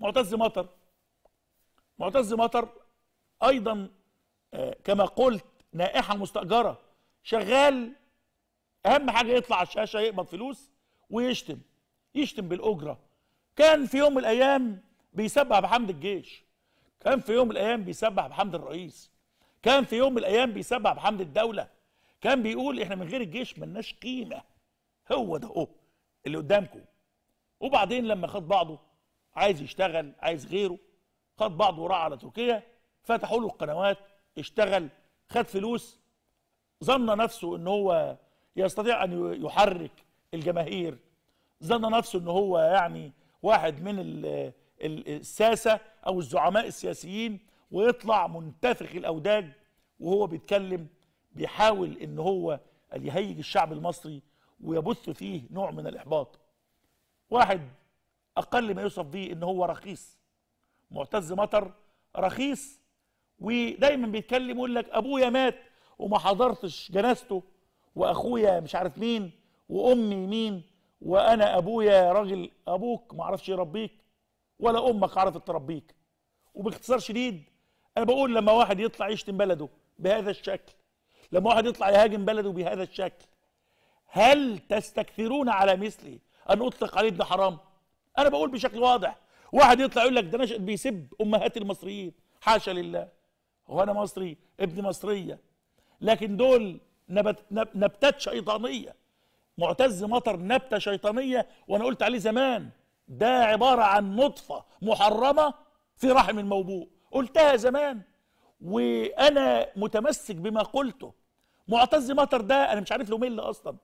معتز مطر معتز مطر ايضا آه، كما قلت نائحه مستاجره شغال اهم حاجه يطلع على الشاشه يقبض فلوس ويشتم يشتم بالاجره كان في يوم من الايام بيسبح بحمد الجيش كان في يوم من الايام بيسبح بحمد الرئيس كان في يوم من الايام بيسبح بحمد الدوله كان بيقول احنا من غير الجيش ملناش قيمه هو ده هو اللي قدامكم وبعدين لما خد بعضه عايز يشتغل عايز غيره خد بعضه وراح على تركيا فتحوا له القنوات اشتغل خد فلوس ظن نفسه ان هو يستطيع ان يحرك الجماهير ظن نفسه ان هو يعني واحد من الساسه او الزعماء السياسيين ويطلع منتفخ الاوداج وهو بيتكلم بيحاول ان هو يهيج الشعب المصري ويبث فيه نوع من الاحباط واحد اقل ما يوصف به ان هو رخيص معتز مطر رخيص ودايما بيتكلم يقول لك ابويا مات وما حضرتش جنازته واخويا مش عارف مين وامي مين وانا ابويا راجل ابوك ما عرفش يربيك ولا امك عرفت تربيك وباختصار شديد انا بقول لما واحد يطلع يشتم بلده بهذا الشكل لما واحد يطلع يهاجم بلده بهذا الشكل هل تستكثرون على مثلي ان اطلق عليه ابن حرام انا بقول بشكل واضح واحد يطلع يقول لك ده نشأت بيسب امهات المصريين حاشا لله هو انا مصري ابن مصريه لكن دول نبت نبتات شيطانيه معتز مطر نبته شيطانيه وانا قلت عليه زمان ده عباره عن نطفه محرمه في رحم الموبوء قلتها زمان وانا متمسك بما قلته معتز مطر ده انا مش عارف له ميل اصلا